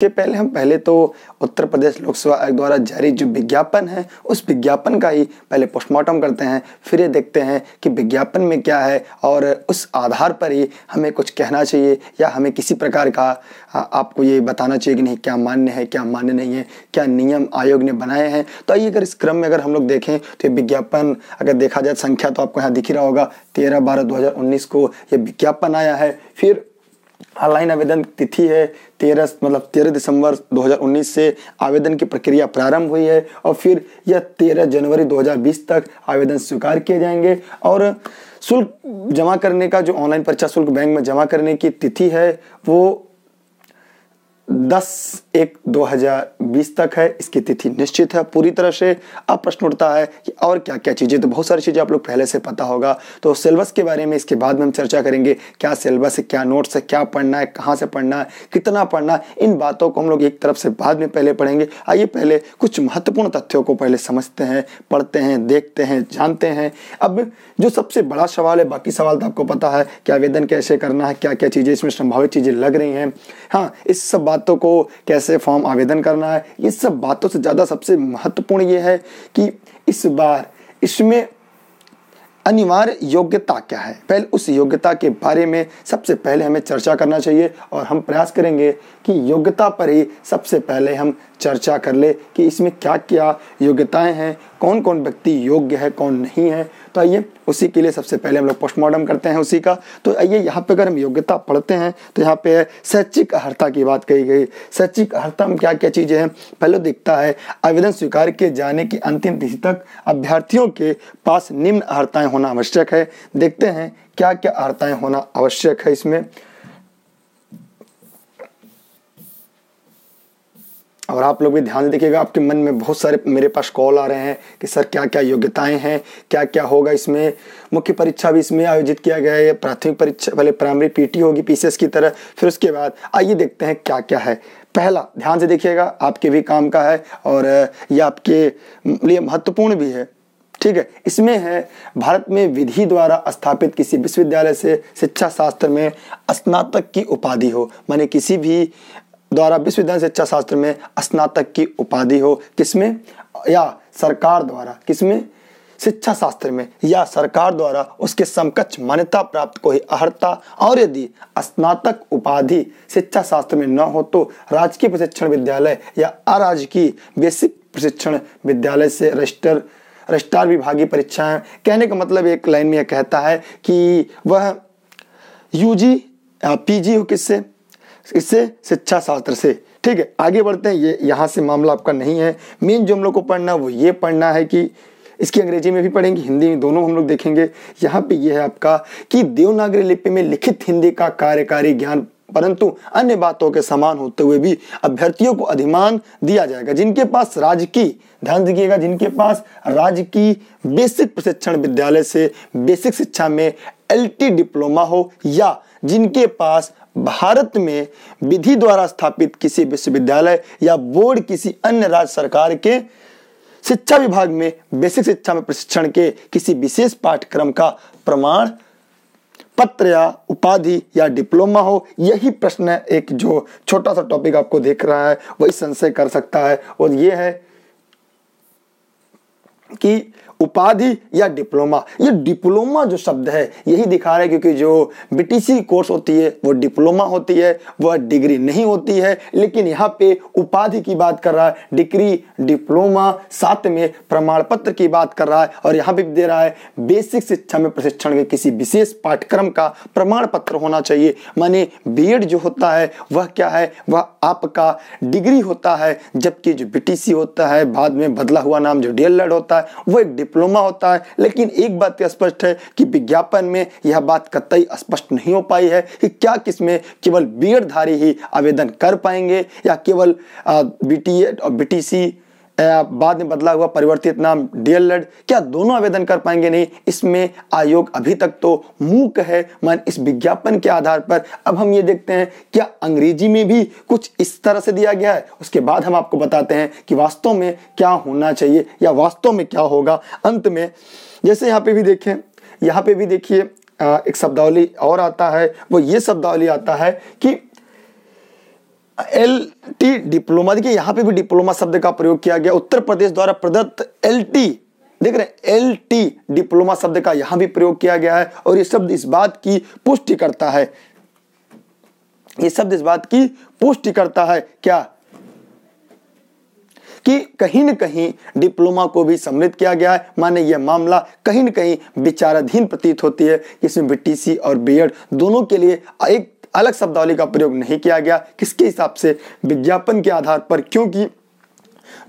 के पहले हम पहले तो उत्तर प्रदेश लोक सेवा आयोग द्वारा जारी जो विज्ञापन है उस विज्ञापन का ही पहले पोस्टमार्टम करते हैं फिर ये देखते हैं कि विज्ञापन में क्या है और उस आधार पर ही हमें कुछ कहना चाहिए या हमें किसी प्रकार का आपको ये बताना चाहिए कि नहीं क्या मान्य है क्या मान्य नहीं है क्या नियम आयोग ने बनाए हैं तो आइए अगर इस क्रम में अगर हम लोग देखें तो ये विज्ञापन अगर देखा जाए संख्या तो आपको यहाँ दिख ही रहा होगा तेरह बारह दो को ये विज्ञापन आया है फिर ऑनलाइन हाँ, आवेदन तिथि है तेरह मतलब तेरह दिसंबर 2019 से आवेदन की प्रक्रिया प्रारंभ हुई है और फिर यह तेरह जनवरी 2020 तक आवेदन स्वीकार किए जाएंगे और शुल्क जमा करने का जो ऑनलाइन परीक्षा शुल्क बैंक में जमा करने की तिथि है वो दस एक 2020 तक है इसकी तिथि निश्चित है पूरी तरह से अब प्रश्न उठता है कि और क्या क्या चीज़ें तो बहुत सारी चीज़ें आप लोग पहले से पता होगा तो सिलेबस के बारे में इसके बाद में हम चर्चा करेंगे क्या सिलेबस है क्या नोट्स है क्या पढ़ना है कहाँ से पढ़ना है कितना पढ़ना है इन बातों को हम लोग एक तरफ से बाद में पहले पढ़ेंगे आइए पहले कुछ महत्वपूर्ण तथ्यों को पहले समझते हैं पढ़ते हैं देखते हैं जानते हैं अब जो सबसे बड़ा सवाल है बाकी सवाल तो आपको पता है कि आवेदन कैसे करना है क्या क्या चीज़ें इसमें संभावित चीज़ें लग रही हैं हाँ इस सब बात बातों को कैसे फॉर्म आवेदन करना है ये सब बातों से ज़्यादा सबसे महत्वपूर्ण ये है कि इस बार इसमें अनिवार्य योग्यता क्या है पहले उस योग्यता के बारे में सबसे पहले हमें चर्चा करना चाहिए और हम प्रयास करेंगे कि योग्यता पर ही सबसे पहले हम चर्चा कर ले कि इसमें क्या क्या योग्यताएं हैं कौन कौन व्यक्ति योग्य है कौन नहीं है तो आइए उसी के लिए सबसे पहले हम लोग पोस्टमार्टम करते हैं उसी का तो आइए यहाँ पे अगर हम योग्यता पढ़ते हैं तो यहाँ पे है शैक्षिक अर्हता की बात कही गई शैक्षिक अर्हता में क्या क्या चीज़ें हैं पहले दिखता है आवेदन स्वीकार किए जाने की अंतिम तिथि तक अभ्यर्थियों के पास निम्न अर्हताएँ होना आवश्यक है देखते हैं क्या क्या अर्हताएँ होना आवश्यक है इसमें और आप लोग भी ध्यान देखिएगा आपके मन में बहुत सारे मेरे पास कॉल आ रहे हैं कि सर क्या क्या योग्यताएं हैं क्या क्या होगा इसमें मुख्य परीक्षा भी इसमें आयोजित किया गया है प्राथमिक परीक्षा पहले प्राइमरी पीटी होगी पीसीएस की तरह फिर उसके बाद आइए देखते हैं क्या क्या है पहला ध्यान से देखिएगा आपके भी काम का है और ये आपके लिए महत्वपूर्ण भी है ठीक है इसमें है भारत में विधि द्वारा स्थापित किसी विश्वविद्यालय से शिक्षा शास्त्र में स्नातक की उपाधि हो माने किसी भी द्वारा विश्वविद्यालय शिक्षा शास्त्र में स्नातक की उपाधि हो किसमें या सरकार द्वारा किसमें शिक्षा शास्त्र में या सरकार द्वारा उसके समकक्ष मान्यता प्राप्त को ही अहर्ता और यदि स्नातक उपाधि शिक्षा शास्त्र में न हो तो राजकीय प्रशिक्षण विद्यालय या अराजकीय बेसिक प्रशिक्षण विद्यालय से रजिस्टर रजिस्ट्रार विभागीय परीक्षाएं कहने का मतलब एक लाइन में यह कहता है कि वह यूजी पीजी हो किससे इससे शिक्षा शास्त्र से ठीक है आगे बढ़ते हैं ये यहाँ से मामला आपका नहीं है मेन जो हम लोग को पढ़ना है वो ये पढ़ना है कि इसकी अंग्रेजी में भी पढ़ेंगे हिंदी में दोनों हम लोग देखेंगे यहाँ पे ये है आपका कि देवनागरी लिपि में लिखित हिंदी का कार्यकारी ज्ञान परंतु अन्य बातों के समान होते हुए भी अभ्यर्थियों को अधिमान दिया जाएगा जिनके पास राज्य की ध्यान दीजिएगा जिनके पास राज्य की बेसिक प्रशिक्षण विद्यालय से बेसिक शिक्षा में एल डिप्लोमा हो या जिनके पास भारत में विधि द्वारा स्थापित किसी विश्वविद्यालय या बोर्ड किसी अन्य राज्य सरकार के शिक्षा विभाग में बेसिक शिक्षा में प्रशिक्षण के किसी विशेष पाठ्यक्रम का प्रमाण पत्र या उपाधि या डिप्लोमा हो यही प्रश्न है एक जो छोटा सा टॉपिक आपको देख रहा है वही संशय कर सकता है और ये है कि उपाधि या डिप्लोमा ये डिप्लोमा जो शब्द है यही दिखा रहा है क्योंकि जो बीटीसी कोर्स होती है वो डिप्लोमा होती है वह डिग्री नहीं होती है लेकिन यहाँ पे उपाधि की बात कर रहा है डिग्री डिप्लोमा साथ में प्रमाण पत्र की बात कर रहा है और यहाँ पे दे रहा है बेसिक शिक्षा में प्रशिक्षण के किसी विशेष पाठ्यक्रम का प्रमाण पत्र होना चाहिए माने बी जो होता है वह क्या है वह आपका डिग्री होता है जबकि जो बी होता है बाद में बदला हुआ नाम जो डी होता है वह एक डिप्लोमा होता है लेकिन एक बात यह स्पष्ट है कि विज्ञापन में यह बात कतई स्पष्ट नहीं हो पाई है कि क्या किसमें केवल बी ही आवेदन कर पाएंगे या केवल बी टी और बी बाद में बदला हुआ परिवर्तित नाम डीएलएड क्या दोनों आवेदन कर पाएंगे नहीं इसमें आयोग अभी तक तो मूक है मान इस विज्ञापन के आधार पर अब हम ये देखते हैं क्या अंग्रेजी में भी कुछ इस तरह से दिया गया है उसके बाद हम आपको बताते हैं कि वास्तव में क्या होना चाहिए या वास्तव में क्या होगा अंत में जैसे यहाँ पे भी देखें यहाँ पे भी देखिए एक शब्दावली और आता है वो ये शब्दावली आता है कि एल टी डिप्लोमा देखिए यहां पे भी डिप्लोमा शब्द का प्रयोग किया गया उत्तर प्रदेश द्वारा प्रदत्त एल टी देख रहे एल टी डिप्लोमा शब्द का यहां भी प्रयोग किया गया है और ये शब्द इस बात की पुष्टि करता है ये शब्द इस बात की पुष्टि करता है क्या कि कहीं न कहीं डिप्लोमा को भी सम्मिलित किया गया है माने यह मामला कहीं न कहीं विचाराधीन प्रतीत होती है इसमें बीटीसी और बीएड दोनों के लिए एक अलग शब्दावली का प्रयोग नहीं किया गया किसके हिसाब से विज्ञापन के आधार पर क्योंकि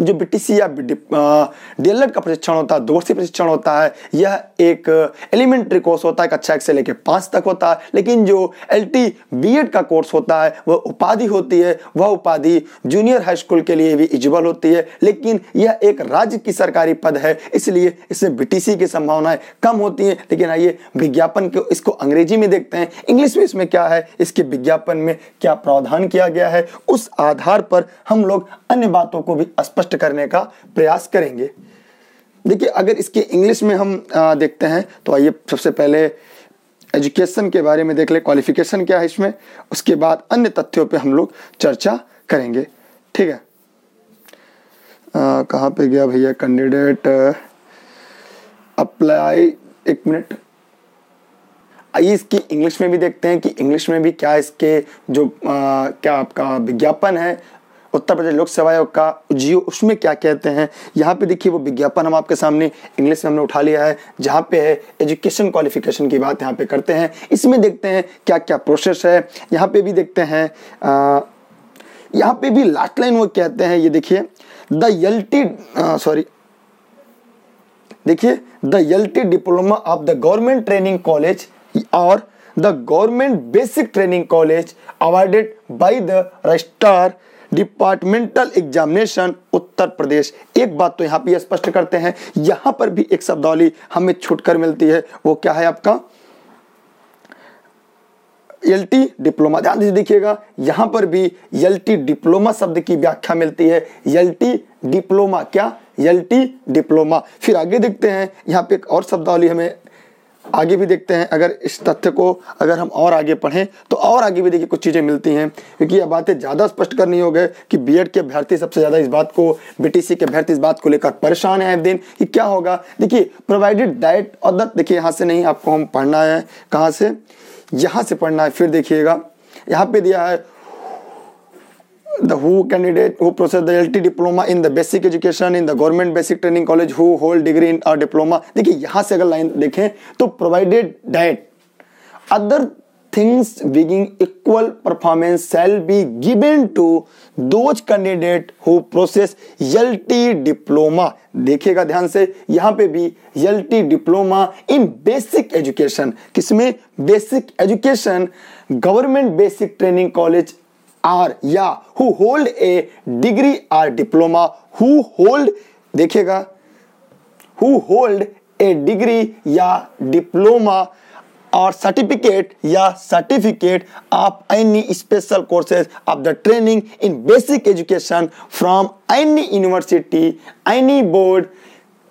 जो बीटीसी या डीएलएड का प्रशिक्षण होता है दो वर्षीय प्रशिक्षण होता है यह एक एलिमेंट्री कोर्स होता है कक्षा एक से लेकर पाँच तक होता है लेकिन जो एल टी का कोर्स होता है वह उपाधि होती है वह उपाधि जूनियर हाई स्कूल के लिए भी इजबल होती है लेकिन यह एक राज्य की सरकारी पद है इसलिए इसमें बीटीसी की संभावनाएं कम होती हैं लेकिन आइए विज्ञापन को इसको अंग्रेजी में देखते हैं इंग्लिश में इसमें क्या है इसके विज्ञापन में क्या प्रावधान किया गया है उस आधार पर हम लोग अन्य बातों को भी स्पष्ट करने का प्रयास करेंगे देखिए अगर इसके इंग्लिश में हम आ, देखते हैं तो आइए सबसे पहले एजुकेशन के बारे में देख ले क्वालिफिकेशन क्या है इसमें उसके बाद अन्य तथ्यों पे हम लोग चर्चा करेंगे ठीक है कहाँ पे गया भैया कैंडिडेट अप्लाई एक मिनट आइए इसकी इंग्लिश में भी देखते हैं कि इंग्लिश में भी क्या इसके जो आ, क्या आपका विज्ञापन है उत्तर प्रदेश लोक सेवा आयोग का जियो उसमें क्या कहते हैं यहाँ पे देखिए वो विज्ञापन हम आपके सामने इंग्लिश में हमने उठा लिया है जहाँ पे है एजुकेशन क्वालिफिकेशन की बात यहाँ पे करते हैं इसमें देखते हैं क्या क्या प्रोसेस है यहाँ पे भी देखते हैं यहाँ पे भी लास्ट लाइन वो कहते हैं ये देखिए द यल्टी सॉरी देखिए the LT diploma of the government training college और the government basic training college awarded by the register departmental examination Uttar Pradesh एक बात तो यहां पर स्पष्ट करते हैं यहां पर भी एक शब्दावली हमें छुटकर मिलती है वो क्या है आपका एल टी डिप्लोमा ध्यान दीजिए देखिएगा यहां पर भी एल टी डिप्लोमा शब्द की व्याख्या मिलती है एल टी डिप्लोमा क्या एल टी डिप्लोमा फिर आगे देखते हैं यहां पे एक और शब्दावली हमें आगे भी देखते हैं अगर इस तथ्य को अगर हम और आगे पढ़ें तो और आगे भी देखिए कुछ चीज़ें मिलती हैं क्योंकि यह बातें ज़्यादा स्पष्ट करनी हो गए कि बीएड के अभ्यर्थी सबसे ज़्यादा इस बात को बीटीसी के अभ्यर्थी इस बात को लेकर परेशान हैं दिन कि क्या होगा देखिए प्रोवाइडेड डाइट और दत्त देखिए यहाँ से नहीं आपको हम पढ़ना है कहाँ से यहाँ से पढ़ना है फिर देखिएगा यहाँ पे दिया है the who candidate who process the LT diploma in the basic education in the government basic training college who hold degree in or diploma देखिए यहाँ से अगर line देखें तो provided that other things being equal performance shall be given to those candidate who process LT diploma देखिएगा ध्यान से यहाँ पे भी LT diploma in basic education किसमें basic education government basic training college or या who hold a degree or diploma who hold देखिएगा who hold a degree या डिप्लोमा और सर्टिफिकेट या certificate of any special courses of the training in basic education from any university any board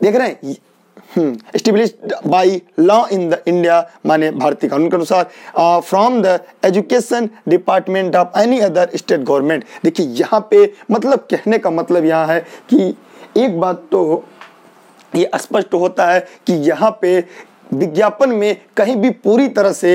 देख रहे हैं establish by law in the India माने भारतीय कानून के अनुसार from the education department of any other state government देखिए यहाँ पे मतलब कहने का मतलब यहाँ है कि एक बात तो ये स्पष्ट होता है कि यहाँ पे विज्ञापन में कहीं भी पूरी तरह से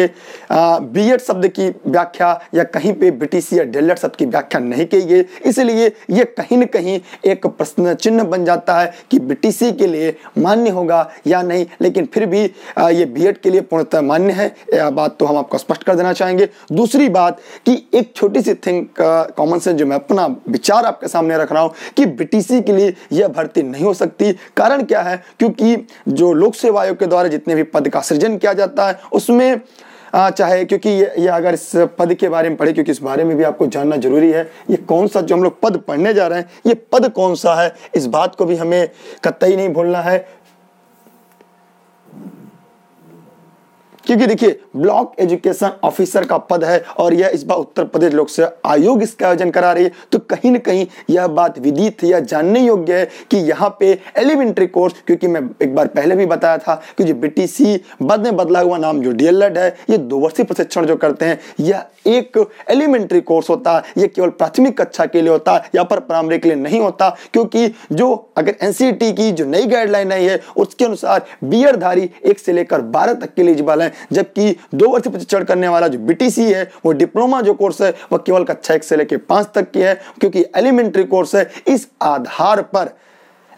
बी एड शब्द की व्याख्या या कहीं पे बीटीसी या डेलट शब्द की व्याख्या नहीं की गई इसलिए ये कहीं न कहीं एक प्रश्न चिन्ह बन जाता है कि बीटीसी के लिए मान्य होगा या नहीं लेकिन फिर भी आ, ये एड के लिए पूर्णतः मान्य है बात तो हम आपको स्पष्ट कर देना चाहेंगे दूसरी बात कि एक छोटी सी थिंग कॉमन सेंस जो मैं अपना विचार आपके सामने रख रहा हूँ कि बीटीसी के लिए यह भर्ती नहीं हो सकती कारण क्या है क्योंकि जो लोक सेवा आयोग के द्वारा जितने भी भी पद का सृजन किया जाता है उसमें आ, चाहे क्योंकि ये, ये अगर इस पद के बारे में पढ़े क्योंकि इस बारे में भी आपको जानना जरूरी है ये कौन सा जो हम लोग पद पढ़ने जा रहे हैं ये पद कौन सा है इस बात को भी हमें कतई नहीं भूलना है क्योंकि देखिए ब्लॉक एजुकेशन ऑफिसर का पद है और यह इस बार उत्तर प्रदेश लोक सेवा आयोग इसका आयोजन करा रही है तो कहीं ना कहीं यह बात विदित या जानने योग्य है कि यहाँ पे एलिमेंट्री कोर्स क्योंकि मैं एक बार पहले भी बताया था कि जो बीटीसी बद में बदला हुआ नाम जो डीएलएड है ये दो वर्षीय प्रशिक्षण जो करते हैं यह एक एलिमेंट्री कोर्स होता है यह केवल प्राथमिक कक्षा के लिए होता है या पर प्राइमरी के लिए नहीं होता क्योंकि जो अगर एन e की जो नई गाइडलाइन आई है उसके अनुसार बीएडधारी एक से लेकर बारह तक के लिए इजबल है जबकि दो वर्ष प्रशिक्षण करने वाला जो बीटीसी है वो डिप्लोमा जो कोर्स है वह केवल कक्षा एक से लेकर पांच तक की है क्योंकि एलिमेंट्री कोर्स है इस आधार पर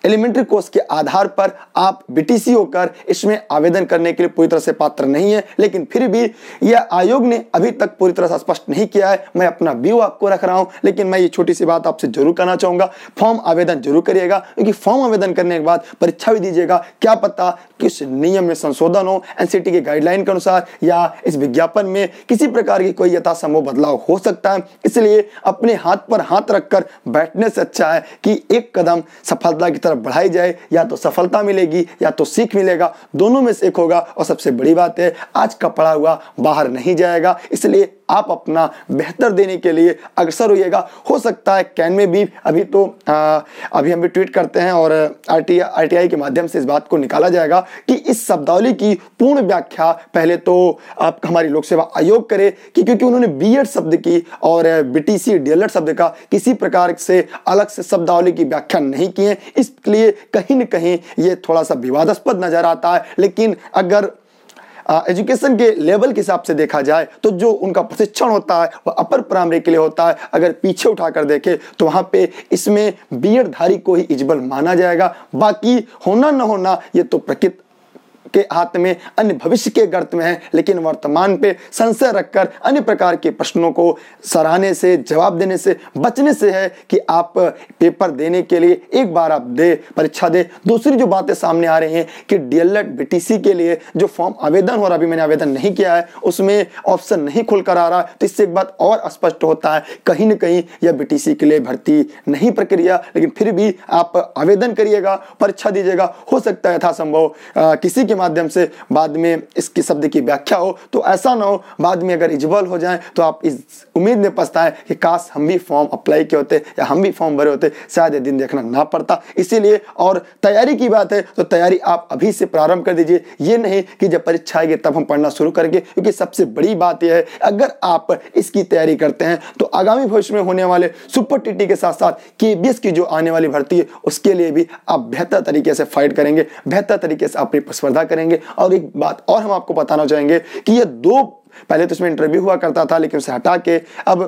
एलिमेंट्री कोर्स के आधार पर आप बीटीसी होकर इसमें आवेदन करने के लिए पूरी तरह से पात्र नहीं है लेकिन फिर भी यह आयोग ने अभी तक पूरी तरह से स्पष्ट नहीं किया है मैं अपना व्यू आपको रख रहा हूं लेकिन मैं ये छोटी सी बात आपसे जरूर करना चाहूंगा फॉर्म आवेदन जरूर करिएगा क्योंकि फॉर्म आवेदन करने के बाद परीक्षा भी दीजिएगा क्या पता किस नियम में संशोधन हो एनसीटी के गाइडलाइन के अनुसार या इस विज्ञापन में किसी प्रकार की कोई यथासंभव बदलाव हो सकता है इसलिए अपने हाथ पर हाथ रखकर बैठने से अच्छा है कि एक कदम सफलता की तरफ तरफ बढ़ाई जाए या तो सफलता मिलेगी या तो सीख मिलेगा दोनों में से एक होगा और सबसे बड़ी बात है आज का पढ़ा हुआ बाहर नहीं जाएगा इसलिए आप अपना बेहतर देने के लिए अग्रसर होइएगा हो सकता है कैन में भी अभी तो आ, अभी हम भी ट्वीट करते हैं और आर टी के माध्यम से इस बात को निकाला जाएगा कि इस शब्दावली की पूर्ण व्याख्या पहले तो आप हमारी लोक सेवा आयोग करे कि क्योंकि उन्होंने बी शब्द की और बी टी शब्द का किसी प्रकार से अलग से शब्दावली की व्याख्या नहीं की है इस लिए कहीं न कहीं ये थोड़ा सा विवादास्पद नज़र आता है लेकिन अगर एजुकेशन के लेवल के हिसाब से देखा जाए तो जो उनका प्रशिक्षण होता है वह अपर प्राइमरी के लिए होता है अगर पीछे उठा कर देखें तो वहाँ पे इसमें बी धारी को ही इजबल माना जाएगा बाकी होना न होना ये तो प्रकृत के हाथ में अन्य भविष्य के गर्त में है लेकिन वर्तमान पे संशय रखकर अन्य प्रकार के प्रश्नों को सराहने से जवाब देने से बचने से है कि आप पेपर देने के लिए एक बार आप दे परीक्षा दे दूसरी जो बातें सामने आ रही हैं कि डीएलएड बीटीसी के लिए जो फॉर्म आवेदन हो रहा अभी मैंने आवेदन नहीं किया है उसमें ऑप्शन नहीं खुल आ रहा तो इससे एक बात और स्पष्ट होता है कहीं ना कहीं यह बी के लिए भर्ती नहीं प्रक्रिया लेकिन फिर भी आप आवेदन करिएगा परीक्षा दीजिएगा हो सकता है यथासंभव किसी के माध्यम से बाद में इसकी शब्द की व्याख्या हो तो ऐसा ना हो बाद में अगर इजबल हो जाए तो आप इस उम्मीद में पछताएं कि काश हम भी फॉर्म अप्लाई किए होते या हम भी फॉर्म भरे होते शायद ये दिन देखना ना पड़ता इसीलिए और तैयारी की बात है तो तैयारी आप अभी से प्रारंभ कर दीजिए ये नहीं कि जब परीक्षा आएगी तब हम पढ़ना शुरू करेंगे क्योंकि सबसे बड़ी बात यह है अगर आप इसकी तैयारी करते हैं तो आगामी भविष्य में होने वाले सुपर टीटी के साथ साथ के की जो आने वाली भर्ती है उसके लिए भी आप बेहतर तरीके से फाइट करेंगे बेहतर तरीके से अपनी प्रतिस्पर्धा करेंगे और एक बात और हम आपको बताना चाहेंगे कि ये दो पहले तो इसमें इंटरव्यू हुआ करता था लेकिन उसे हटा के अब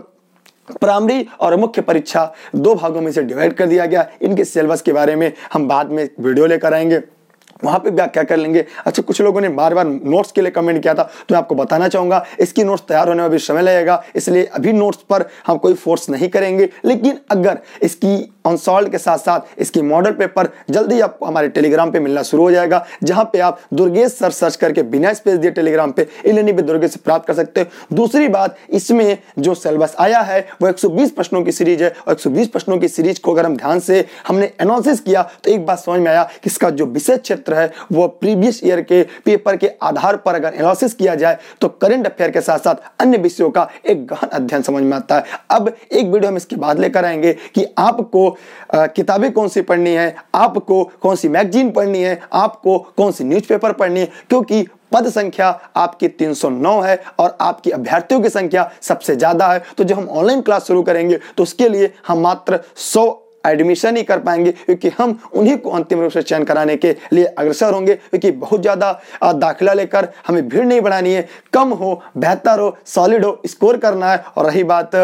प्राइमरी और मुख्य परीक्षा दो भागों में से डिवाइड कर दिया गया इनके सिलेबस के बारे में हम बाद में वीडियो लेकर आएंगे वहां पे व्याख्या कर लेंगे अच्छा कुछ लोगों ने बार बार नोट्स के लिए कमेंट किया था तो मैं आपको बताना चाहूंगा इसकी नोट्स तैयार होने में अभी समय लगेगा इसलिए अभी नोट्स पर हम कोई फोर्स नहीं करेंगे लेकिन अगर इसकी अनसॉल्व के साथ साथ इसकी मॉडल पेपर जल्दी आपको हमारे टेलीग्राम पे मिलना शुरू हो जाएगा जहां पे आप दुर्गेश सर सर्च करके बिना स्पेस दिए टेलीग्राम पे इलेनी पे दुर्गेश से प्राप्त कर सकते हो दूसरी बात इसमें जो सिलेबस आया है वो 120 प्रश्नों की सीरीज है और 120 प्रश्नों की सीरीज को अगर हम ध्यान से हमने एनालिसिस किया तो एक बात समझ में आया कि इसका जो विशेष क्षेत्र है वो प्रीवियस ईयर के पेपर के आधार पर अगर एनालिसिस किया जाए तो करंट अफेयर के साथ साथ अन्य विषयों का एक गहन अध्ययन समझ में आता है अब एक वीडियो हम इसके बाद लेकर आएंगे कि आपको किताबें कौन सी पढ़नी है आपको कौन सी मैगजीन पढ़नी है आपको कौन सी न्यूज़पेपर पढ़नी है क्योंकि पद संख्या आपकी 309 है और आपकी अभ्यर्थियों की संख्या सबसे ज़्यादा है तो जब हम ऑनलाइन क्लास शुरू करेंगे तो उसके लिए हम मात्र सौ एडमिशन नहीं कर पाएंगे क्योंकि हम उन्हीं को अंतिम रूप से चयन कराने के लिए अग्रसर होंगे क्योंकि बहुत ज़्यादा दाखिला लेकर हमें भीड़ नहीं बढ़ानी है कम हो बेहतर हो सॉलिड हो स्कोर करना है और रही बात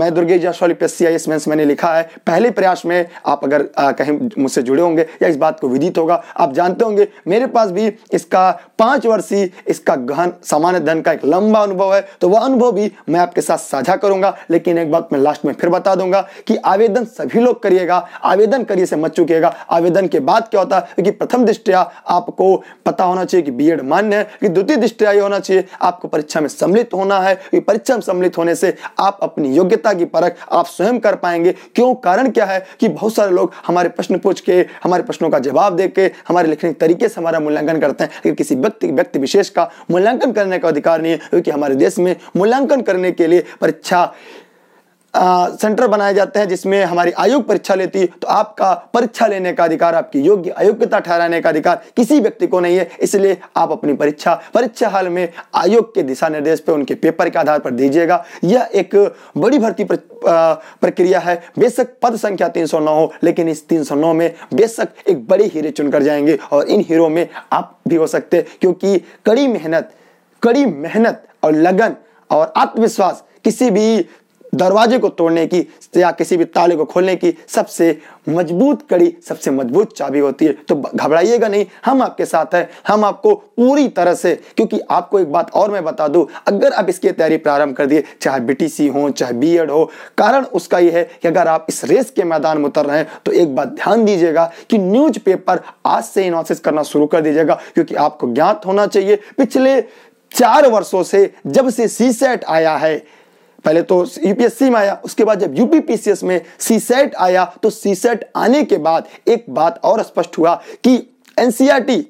मैं Durge Jaiswal P S mains मैंने लिखा है पहले प्रयास में आप अगर कहीं मुझसे जुड़े होंगे या इस बात को विदित होगा आप जानते होंगे मेरे पास भी इसका पाँच वर्षीय इसका गहन सामान्य धन का एक लंबा अनुभव है तो वह अनुभव भी मैं आपके साथ साझा करूंगा लेकिन एक बात मैं लास्ट में फिर बता दूंगा कि आवेदन सभी लोग करिए करिएगा आवेदन करिए से मत चुकेगा आवेदन के बाद क्या होता है कि प्रथम दृष्टिया आपको पता होना चाहिए कि बीएड मान्य है कि द्वितीय दृष्टिया ये होना चाहिए आपको परीक्षा में सम्मिलित होना है कि परीक्षा में सम्मिलित होने से आप अपनी योग्यता की परख आप स्वयं कर पाएंगे क्यों कारण क्या है कि बहुत सारे लोग हमारे प्रश्न पूछ के हमारे प्रश्नों का जवाब दे के हमारे लिखने के तरीके से हमारा मूल्यांकन करते हैं लेकिन किसी व्यक्ति व्यक्ति विशेष का मूल्यांकन करने का अधिकार नहीं है क्योंकि हमारे देश में मूल्यांकन करने के लिए परीक्षा सेंटर बनाए जाते हैं जिसमें हमारी आयोग परीक्षा लेती है तो आपका परीक्षा लेने का अधिकार आपकी योग्य अयोग्यता ठहराने का अधिकार किसी व्यक्ति को नहीं है इसलिए आप अपनी परीक्षा परीक्षा हाल में आयोग के दिशा निर्देश पर उनके पेपर के आधार पर दीजिएगा यह एक बड़ी भर्ती प्रक्रिया है बेशक पद संख्या तीन हो लेकिन इस तीन में बेशक एक बड़े हीरे चुनकर जाएंगे और इन हीरो में आप भी हो सकते क्योंकि कड़ी मेहनत कड़ी मेहनत और लगन और आत्मविश्वास किसी भी दरवाजे को तोड़ने की या किसी भी ताले को खोलने की सबसे मजबूत कड़ी सबसे मजबूत चाबी होती है तो घबराइएगा नहीं हम आपके साथ हैं हम आपको पूरी तरह से क्योंकि आपको एक बात और मैं बता दूं अगर आप इसकी तैयारी प्रारंभ कर दिए चाहे बीटीसी हो चाहे बीएड हो कारण उसका यह है कि अगर आप इस रेस के मैदान में उतर रहे हैं तो एक बात ध्यान दीजिएगा कि पेपर आज से इनोसिस करना शुरू कर दीजिएगा क्योंकि आपको ज्ञात होना चाहिए पिछले चार वर्षों से जब से सीसेट आया है पहले तो यूपीएससी में आया उसके बाद जब यूपीपीसीएस में सीसेट आया तो सीसेट आने के बाद एक बात और स्पष्ट हुआ कि एनसीआरटी e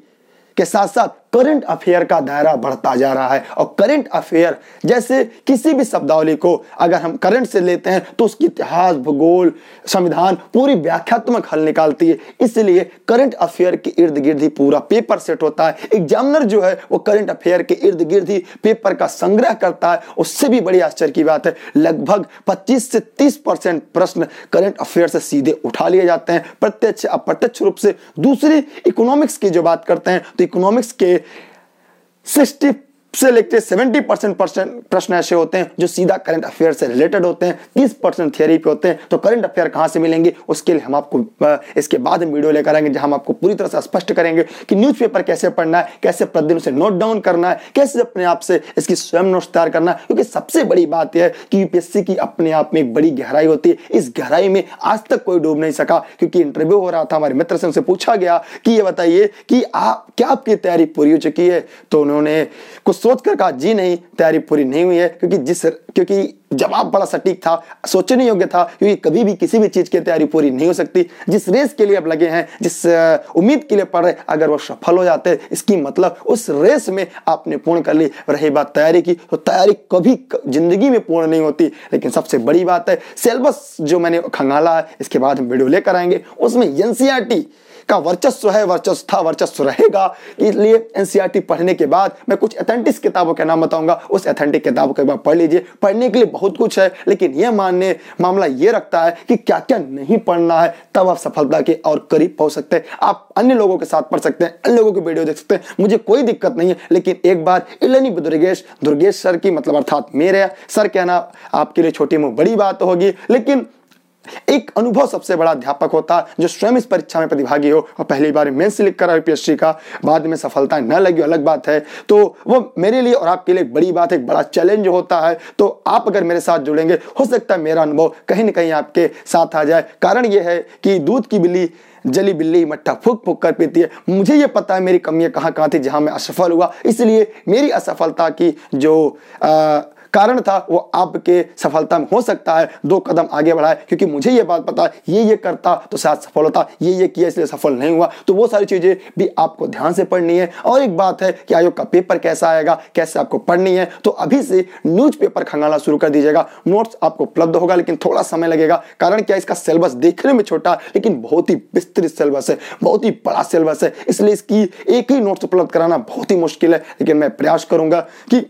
के साथ साथ करंट अफेयर का दायरा बढ़ता जा रहा है और करंट अफेयर जैसे किसी भी शब्दावली को अगर हम करंट से लेते हैं तो उसकी इतिहास भूगोल संविधान पूरी व्याख्यात्मक हल निकालती है इसलिए करंट अफेयर के इर्द गिर्द ही पूरा पेपर सेट होता है एग्जामिनर जो है वो करंट अफेयर के इर्द गिर्द ही पेपर का संग्रह करता है उससे भी बड़ी आश्चर्य की बात है लगभग पच्चीस से तीस परसेंट प्रश्न करंट अफेयर से सीधे उठा लिए जाते हैं प्रत्यक्ष अप्रत्यक्ष रूप से दूसरे इकोनॉमिक्स की जो बात करते हैं तो इकोनॉमिक्स के sixty से लेकर सेवेंटी परसेंट प्रश्न ऐसे होते हैं जो सीधा करंट अफेयर से रिलेटेड होते हैं तीस परसेंट थियरी पे होते हैं तो करंट अफेयर कहाँ से मिलेंगे उसके लिए हम आपको इसके बाद हम वीडियो लेकर आएंगे जहां हम आपको पूरी तरह से स्पष्ट करेंगे कि न्यूज कैसे पढ़ना है कैसे प्रतिदिन उसे नोट डाउन करना है कैसे अपने आप से इसकी स्वयं नोट तैयार करना क्योंकि सबसे बड़ी बात यह है कि यूपीएससी की अपने आप में एक बड़ी गहराई होती है इस गहराई में आज तक कोई डूब नहीं सका क्योंकि इंटरव्यू हो रहा था हमारे मित्र से उनसे पूछा गया कि ये बताइए कि आप क्या आपकी तैयारी पूरी हो चुकी है तो उन्होंने कुछ सोचकर कहा जी नहीं तैयारी पूरी नहीं हुई है क्योंकि जिस क्योंकि जवाब बड़ा सटीक था सोचने योग्य था क्योंकि कभी भी किसी भी चीज़ की तैयारी पूरी नहीं हो सकती जिस रेस के लिए आप लगे हैं जिस उम्मीद के लिए पढ़ रहे अगर वो सफल हो जाते इसकी मतलब उस रेस में आपने पूर्ण कर ली रही बात तैयारी की तो तैयारी कभी जिंदगी में पूर्ण नहीं होती लेकिन सबसे बड़ी बात है सिलेबस जो मैंने खंगाला है इसके बाद हम वीडियो लेकर आएंगे उसमें एन का वर्चस्व है वर्चस्व था वर्चस्व रहेगा इसलिए एनसीईआरटी e पढ़ने के बाद मैं कुछ एथेंटिक्स किताबों के नाम बताऊंगा उस एथेंटिक किताब को एक बार पढ़ लीजिए पढ़ने के लिए बहुत कुछ है लेकिन यह मानने मामला ये रखता है कि क्या क्या नहीं पढ़ना है तब आप सफलता के और करीब पहुंच सकते हैं आप अन्य लोगों के साथ पढ़ सकते हैं अन्य लोगों की वीडियो देख सकते हैं मुझे कोई दिक्कत नहीं है लेकिन एक बार इलनी दुर्गेश दुर्गेश सर की मतलब अर्थात मेरे सर कहना आपके लिए छोटी मुँह बड़ी बात होगी लेकिन एक अनुभव सबसे बड़ा अध्यापक होता जो स्वयं इस परीक्षा में प्रतिभागी हो और पहली बार मेन सिलेक्ट करा यूपीएससी का बाद में सफलता न लगी अलग बात है तो वो मेरे लिए और आपके लिए एक बड़ी बात एक बड़ा चैलेंज होता है तो आप अगर मेरे साथ जुड़ेंगे हो सकता है मेरा अनुभव कहीं ना कहीं आपके साथ आ जाए कारण यह है कि दूध की बिल्ली जली बिल्ली मट्ठा फूक फूक कर पीती है मुझे ये पता है मेरी कमियाँ कहाँ कहाँ थी जहाँ मैं असफल हुआ इसलिए मेरी असफलता की जो आ, कारण था वो आपके सफलता में हो सकता है दो कदम आगे बढ़ाए क्योंकि मुझे ये बात पता है ये ये करता तो शायद सफल होता ये ये किया इसलिए सफल नहीं हुआ तो वो सारी चीज़ें भी आपको ध्यान से पढ़नी है और एक बात है कि आयोग का पेपर कैसा आएगा कैसे आपको पढ़नी है तो अभी से न्यूज पेपर खंगाना शुरू कर दीजिएगा नोट्स आपको उपलब्ध होगा लेकिन थोड़ा समय लगेगा कारण क्या इसका सिलेबस देखने में छोटा लेकिन बहुत ही विस्तृत सिलेबस है बहुत ही बड़ा सिलेबस है इसलिए इसकी एक ही नोट्स उपलब्ध कराना बहुत ही मुश्किल है लेकिन मैं प्रयास करूंगा कि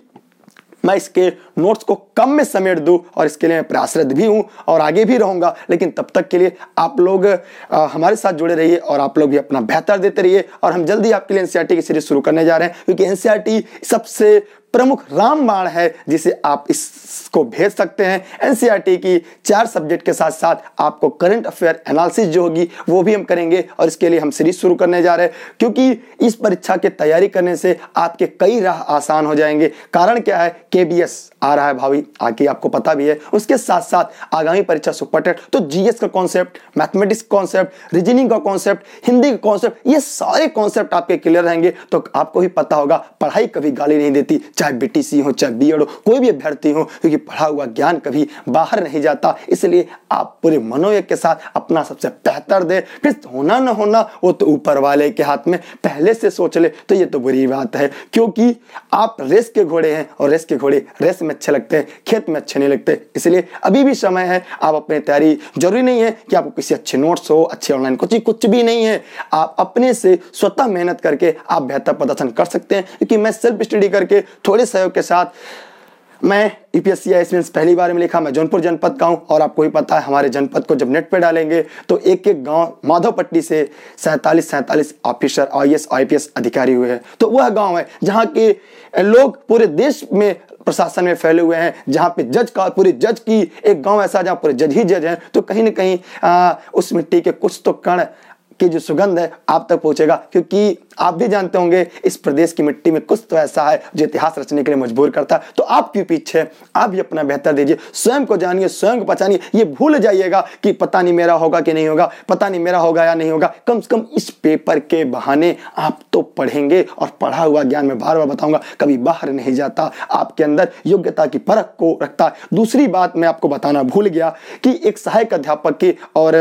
मैं इसके नोट्स को कम में समेट दूँ और इसके लिए मैं प्रयासरत भी हूँ और आगे भी रहूँगा लेकिन तब तक के लिए आप लोग आ, हमारे साथ जुड़े रहिए और आप लोग भी अपना बेहतर देते रहिए और हम जल्दी आपके लिए एन e की सीरीज शुरू करने जा रहे हैं क्योंकि एन e सबसे प्रमुख रामबाण है जिसे आप इसको भेज सकते हैं एनसीईआरटी e की चार सब्जेक्ट के साथ साथ आपको करंट अफेयर एनालिसिस जो होगी वो भी हम करेंगे और इसके लिए हम सीरीज शुरू करने जा रहे हैं क्योंकि इस परीक्षा की तैयारी करने से आपके कई राह आसान हो जाएंगे कारण क्या है के आ रहा है भावी आगे आपको पता भी है उसके साथ साथ आगामी परीक्षा सुपर तो जीएस का कॉन्सेप्ट मैथमेटिक्स कॉन्सेप्ट रीजनिंग का कॉन्सेप्ट हिंदी का कॉन्सेप्ट ये सारे कॉन्सेप्ट आपके क्लियर रहेंगे तो आपको भी पता होगा पढ़ाई कभी गाली नहीं देती चाहे बीटीसी हो चाहे बीएड हो कोई भी अभ्यर्थी हो क्योंकि पढ़ा हुआ ज्ञान कभी बाहर नहीं जाता इसलिए आप पूरे मनोय के साथ अपना सबसे बेहतर दे फिर होना ना होना वो तो ऊपर वाले के हाथ में पहले से सोच ले तो ये तो बुरी बात है क्योंकि आप रेस के घोड़े हैं और रेस के घोड़े रेस में अच्छे लगते हैं खेत में अच्छे नहीं लगते इसलिए अभी भी समय है आप अपनी तैयारी जरूरी नहीं है कि आपको किसी अच्छे नोट्स हो अच्छे ऑनलाइन कोचिंग कुछ भी नहीं है आप अपने से स्वतः मेहनत करके आप बेहतर प्रदर्शन कर सकते हैं क्योंकि मैं सेल्फ स्टडी करके थोड़ी बड़े सहयोग के साथ मैं यू पी एस पहली बार में लिखा मैं जौनपुर जनपद का हूँ और आपको ही पता है हमारे जनपद को जब नेट पे डालेंगे तो एक एक गांव माधवपट्टी से सैंतालीस सैंतालीस ऑफिसर आईएएस एस अधिकारी हुए हैं तो वह गांव है जहाँ के लोग पूरे देश में प्रशासन में फैले हुए हैं जहाँ पे जज का पूरे जज की एक गांव ऐसा जहाँ पूरे जज ही जज हैं तो कहीं ना कहीं उस मिट्टी के कुछ तो कण की जो सुगंध है आप तक पहुंचेगा क्योंकि आप भी जानते होंगे इस प्रदेश की मिट्टी में कुछ तो ऐसा है जो इतिहास रचने के लिए मजबूर करता तो आप क्यों पीछे आप भी अपना बेहतर दीजिए स्वयं को जानिए स्वयं को पहचानिए ये भूल जाइएगा कि पता नहीं मेरा होगा कि नहीं होगा पता नहीं मेरा होगा या नहीं होगा कम से कम इस पेपर के बहाने आप तो पढ़ेंगे और पढ़ा हुआ ज्ञान में बार बार बताऊंगा कभी बाहर नहीं जाता आपके अंदर योग्यता की परख को रखता दूसरी बात मैं आपको बताना भूल गया कि एक सहायक अध्यापक की और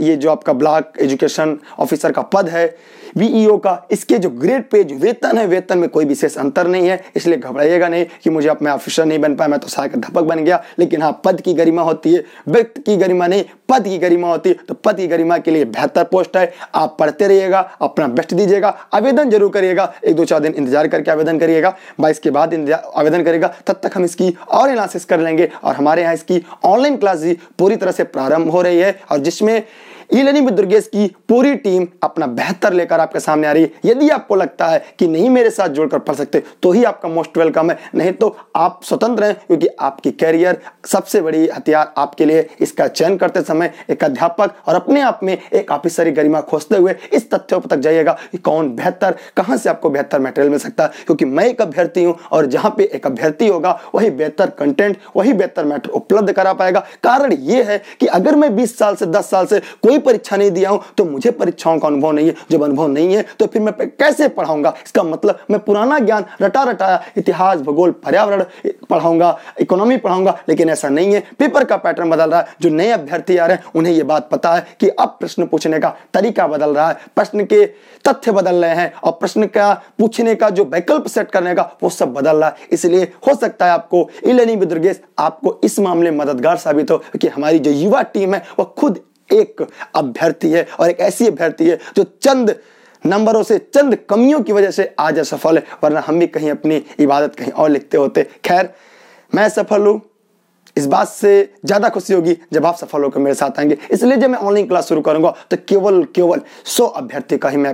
ये जो आपका ब्लॉक एजुकेशन ऑफिसर का पद है वीईओ e का इसके जो ग्रेड पे जो वेतन है वेतन में कोई विशेष अंतर नहीं है इसलिए घबराइएगा नहीं कि मुझे अब मैं ऑफिसर नहीं बन पाया मैं तो सहायक अध्यापक बन गया लेकिन हाँ पद की गरिमा होती है व्यक्ति की गरिमा नहीं पद की गरिमा होती है तो पद की गरिमा के लिए बेहतर पोस्ट है आप पढ़ते रहिएगा अपना बेस्ट दीजिएगा आवेदन जरूर करिएगा एक दो चार दिन इंतजार करके आवेदन करिएगा बाईस के बाद आवेदन करेगा तब तक हम इसकी और एनालिसिस कर लेंगे और हमारे यहाँ इसकी ऑनलाइन क्लास पूरी तरह से प्रारंभ हो रही है और जिसमें इलेनी लर्निंग दुर्गेश की पूरी टीम अपना बेहतर लेकर आपके सामने आ रही है यदि आपको लगता है कि नहीं मेरे साथ जुड़कर पढ़ सकते तो ही आपका मोस्ट वेलकम है नहीं तो आप स्वतंत्र हैं क्योंकि आपकी कैरियर सबसे बड़ी हथियार आपके लिए इसका चयन करते समय एक अध्यापक और अपने आप में एक काफ़ी सारी गरिमा खोजते हुए इस तथ्यों तक जाइएगा कि कौन बेहतर कहाँ से आपको बेहतर मटेरियल मिल सकता है क्योंकि मैं एक अभ्यर्थी हूँ और जहाँ पे एक अभ्यर्थी होगा वही बेहतर कंटेंट वही बेहतर मैटर उपलब्ध करा पाएगा कारण ये है कि अगर मैं बीस साल से दस साल से कोई कोई परीक्षा नहीं दिया हूं तो मुझे परीक्षाओं का अनुभव नहीं है जब अनुभव नहीं है तो फिर मैं कैसे पढ़ाऊंगा इसका मतलब मैं पुराना ज्ञान रटा रटाया इतिहास भूगोल पर्यावरण पढ़ाऊंगा इकोनॉमी पढ़ाऊंगा लेकिन ऐसा नहीं है पेपर का पैटर्न बदल रहा है जो नए अभ्यर्थी आ रहे हैं उन्हें यह बात पता है कि अब प्रश्न पूछने का तरीका बदल रहा है प्रश्न के तथ्य बदल रहे हैं और प्रश्न का पूछने का जो वैकल्प सेट करने का वो सब बदल रहा है इसलिए हो सकता है आपको इलेनी बुद्रगेस आपको इस मामले मददगार साबित हो कि हमारी जो युवा टीम है वो खुद एक अभ्यर्थी है और एक ऐसी अभ्यर्थी है जो चंद नंबरों से चंद कमियों की वजह से आज असफल है वरना हम भी कहीं अपनी इबादत कहीं और लिखते होते खैर मैं सफल हूँ इस बात से ज़्यादा खुशी होगी जब आप सफल होकर मेरे साथ आएंगे इसलिए जब मैं ऑनलाइन क्लास शुरू करूंगा तो केवल केवल सौ अभ्यर्थी का ही मैं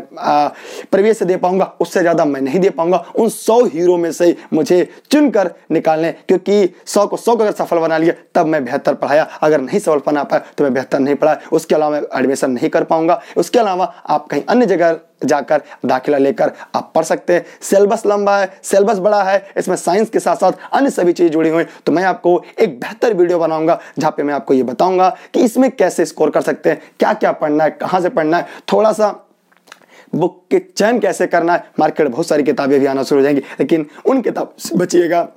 प्रवेश दे पाऊंगा उससे ज़्यादा मैं नहीं दे पाऊंगा उन सौ हीरो में से मुझे चुनकर निकालने क्योंकि सौ को सौ को अगर सफल बना लिया तब मैं बेहतर पढ़ाया अगर नहीं सफल बना पाया तो मैं बेहतर नहीं पढ़ाया उसके अलावा मैं एडमिशन नहीं कर पाऊंगा उसके अलावा आप कहीं अन्य जगह जाकर दाखिला लेकर आप पढ़ सकते हैं सिलेबस लंबा है सिलेबस बड़ा है इसमें साइंस के साथ साथ अन्य सभी चीज़ जुड़ी हुई तो मैं आपको एक बेहतर वीडियो बनाऊंगा जहाँ पे मैं आपको ये बताऊंगा कि इसमें कैसे स्कोर कर सकते हैं क्या क्या पढ़ना है कहाँ से पढ़ना है थोड़ा सा बुक के चयन कैसे करना है मार्केट बहुत सारी किताबें भी आना शुरू हो जाएंगी लेकिन उन किताब से बचिएगा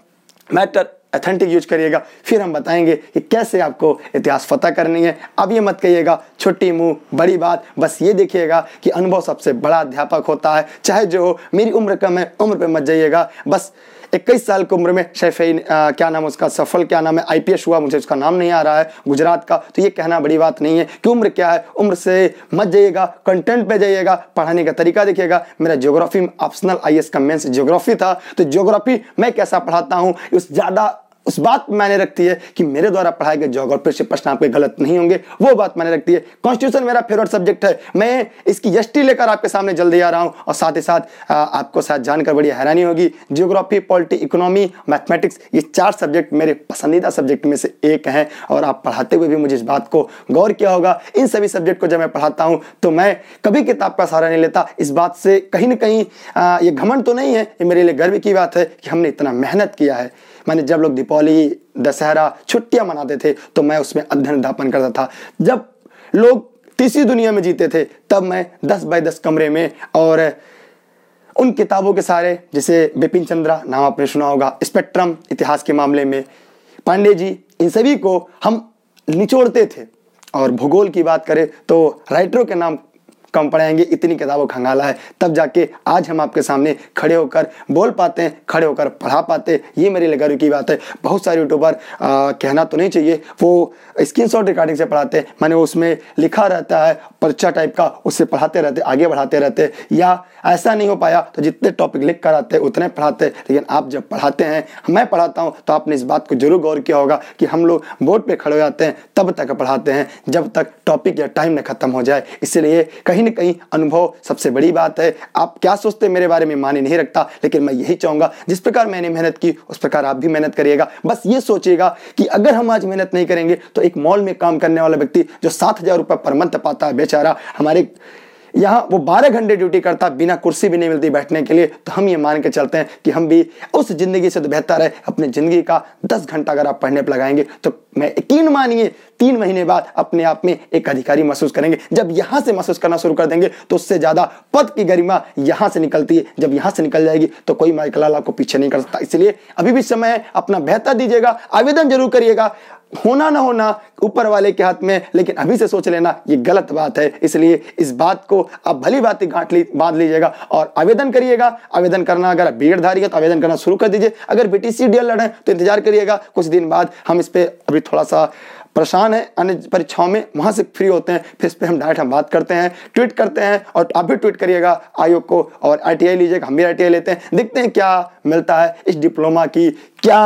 मैटर अथेंटिक यूज करिएगा फिर हम बताएंगे कि कैसे आपको इतिहास फतह करनी है अब ये मत कहिएगा छोटी मुंह बड़ी बात बस ये देखिएगा कि अनुभव सबसे बड़ा अध्यापक होता है चाहे जो हो मेरी उम्र कम है उम्र पे मत जाइएगा बस इक्कीस साल की उम्र में शैफीन क्या नाम उसका सफल क्या नाम है आई हुआ मुझे उसका नाम नहीं आ रहा है गुजरात का तो ये कहना बड़ी बात नहीं है कि उम्र क्या है उम्र से मत जाइएगा कंटेंट पे जाइएगा पढ़ाने का तरीका देखिएगा मेरा ज्योग्राफी ऑप्शनल आई का मेन्स ज्योग्राफी था तो ज्योग्राफी मैं कैसा पढ़ाता हूँ उस ज़्यादा उस बात मैंने रखती है कि मेरे द्वारा पढ़ाए गए जोग्राफी से प्रश्न आपके गलत नहीं होंगे वो बात मैंने रखती है कॉन्स्टिट्यूशन मेरा फेवरेट सब्जेक्ट है मैं इसकी यष्टि लेकर आपके सामने जल्दी आ रहा हूँ और साथ ही साथ आपको शायद जानकर बड़ी हैरानी होगी जियोग्राफी पॉलिटी इकोनॉमी मैथमेटिक्स ये चार सब्जेक्ट मेरे पसंदीदा सब्जेक्ट में से एक हैं और आप पढ़ाते हुए भी मुझे इस बात को गौर किया होगा इन सभी सब्जेक्ट को जब मैं पढ़ाता हूँ तो मैं कभी किताब का सहारा नहीं लेता इस बात से कहीं ना कहीं ये घमंड तो नहीं है ये मेरे लिए गर्व की बात है कि हमने इतना मेहनत किया है मैंने जब लोग दीपावली दशहरा छुट्टियां मनाते थे तो मैं उसमें अध्ययन अध्यापन करता था जब लोग तीसरी दुनिया में जीते थे तब मैं दस बाय दस कमरे में और उन किताबों के सारे जैसे बिपिन चंद्रा नाम आपने सुना होगा स्पेक्ट्रम इतिहास के मामले में पांडे जी इन सभी को हम निचोड़ते थे और भूगोल की बात करें तो राइटरों के नाम कम पढ़ाएंगे इतनी किताबों खंगाला है तब जाके आज हम आपके सामने खड़े होकर बोल पाते हैं खड़े होकर पढ़ा पाते ये मेरे लिए गर्व की बात है बहुत सारे यूट्यूबर कहना तो नहीं चाहिए वो स्क्रीन रिकॉर्डिंग से पढ़ाते हैं मैंने उसमें लिखा रहता है पर्चा टाइप का उससे पढ़ाते रहते आगे बढ़ाते रहते या ऐसा नहीं हो पाया तो जितने टॉपिक लिख कर आते उतने पढ़ाते लेकिन आप जब पढ़ाते हैं मैं पढ़ाता हूँ तो आपने इस बात को जरूर गौर किया होगा कि हम लोग बोर्ड पर खड़े हो जाते हैं तब तक पढ़ाते हैं जब तक टॉपिक या टाइम न खत्म हो जाए इसलिए कहीं ना कहीं अनुभव सबसे बड़ी बात है आप क्या सोचते मेरे बारे में माने नहीं रखता लेकिन मैं यही चाहूँगा जिस प्रकार मैंने मेहनत की उस प्रकार आप भी मेहनत करिएगा बस ये सोचिएगा कि अगर हम आज मेहनत नहीं करेंगे तो एक मॉल में काम करने वाला व्यक्ति जो सात हजार रुपये पर मंथ पाता है बेचारा हमारे यहाँ वो बारह घंटे ड्यूटी करता बिना कुर्सी भी नहीं मिलती बैठने के लिए तो हम ये मान के चलते हैं कि हम भी उस ज़िंदगी से तो बेहतर है अपनी ज़िंदगी का दस घंटा अगर आप पढ़ने पर लगाएंगे तो मैं यकीन मानिए तीन महीने बाद अपने आप में एक अधिकारी महसूस करेंगे जब यहाँ से महसूस करना शुरू कर देंगे तो उससे ज़्यादा पद की गरिमा यहाँ से निकलती है जब यहाँ से निकल जाएगी तो कोई माइकलाल आपको पीछे नहीं कर सकता इसलिए अभी भी समय है अपना बेहतर दीजिएगा आवेदन जरूर करिएगा होना ना होना ऊपर वाले के हाथ में लेकिन अभी से सोच लेना ये गलत बात है इसलिए इस बात को आप भली बात गांठ ली बांध लीजिएगा और आवेदन करिएगा आवेदन करना अगर आप बीएड धारी है तो आवेदन करना शुरू कर दीजिए अगर B T C D L लड़ें तो इंतजार करिएगा कुछ दिन बाद हम इस पर अभी थोड़ा सा परेशान है अन्य परीक्षाओं में वहाँ से फ्री होते हैं फिर इस पर हम डायरेक्ट हम बात करते हैं ट्वीट करते हैं और आप भी ट्वीट करिएगा आयोग को और आई लीजिएगा हम भी आई लेते हैं देखते हैं क्या मिलता है इस डिप्लोमा की क्या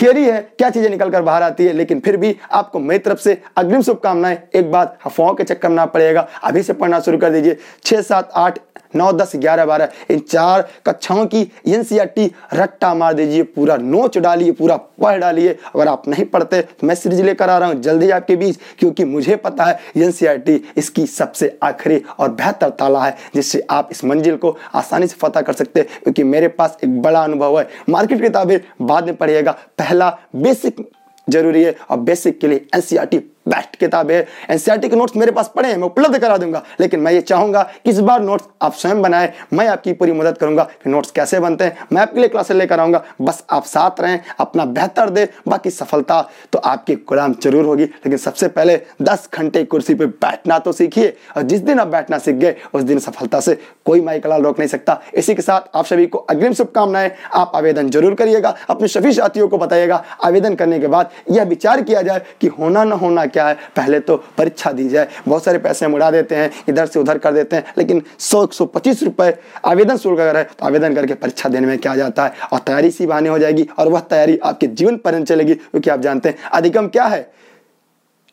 थियरी है क्या चीजें निकलकर बाहर आती है लेकिन फिर भी आपको मेरी तरफ से अग्रिम शुभकामनाएं एक बात अफवाहों हाँ, के चक्कर ना पड़ेगा अभी से पढ़ना शुरू कर दीजिए छह सात आठ नौ दस ग्यारह बारह इन चार कक्षाओं की एन e रट्टा मार दीजिए पूरा नोच डालिए पूरा पढ़ डालिए अगर आप नहीं पढ़ते तो मैं सीरीज लेकर आ रहा हूँ जल्दी आपके बीच क्योंकि मुझे पता है एन e इसकी सबसे आखिरी और बेहतर ताला है जिससे आप इस मंजिल को आसानी से फतह कर सकते हैं क्योंकि मेरे पास एक बड़ा अनुभव है मार्केट किताबें बाद में पढ़िएगा पहला बेसिक जरूरी है और बेसिक के लिए एन बेस्ट किताब है एनसीआरटी के नोट्स मेरे पास पड़े हैं मैं उपलब्ध करा दूंगा लेकिन मैं ये चाहूंगा कि इस बार नोट्स आप स्वयं बनाएं मैं आपकी पूरी मदद करूंगा कि नोट्स कैसे बनते हैं मैं आपके लिए क्लासेस लेकर आऊंगा बस आप साथ रहें अपना बेहतर दें बाकी सफलता तो आपकी गुलाम जरूर होगी लेकिन सबसे पहले दस घंटे कुर्सी पर बैठना तो सीखिए और जिस दिन आप बैठना सीख गए उस दिन सफलता से कोई माई कलाल रोक नहीं सकता इसी के साथ आप सभी को अग्रिम शुभकामनाएं आप आवेदन जरूर करिएगा अपने सभी साथियों को बताइएगा आवेदन करने के बाद यह विचार किया जाए कि होना ना होना क्या है पहले तो परीक्षा दी जाए बहुत सारे पैसे हम उड़ा देते हैं इधर से उधर कर देते हैं लेकिन सौ एक सौ पच्चीस रुपये आवेदन शुल्क अगर है तो आवेदन करके परीक्षा देने में क्या जाता है और तैयारी सी बहाने हो जाएगी और वह तैयारी आपके जीवन पर्यंत चलेगी क्योंकि आप जानते हैं अधिगम क्या है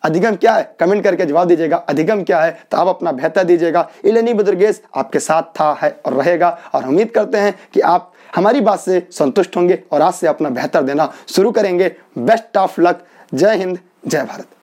अधिगम क्या है कमेंट करके जवाब दीजिएगा अधिगम क्या है तो आप अपना बेहतर दीजिएगा इलेनी बुद्रगेस आपके साथ था है और रहेगा और उम्मीद करते हैं कि आप हमारी बात से संतुष्ट होंगे और आज से अपना बेहतर देना शुरू करेंगे बेस्ट ऑफ लक जय हिंद जय भारत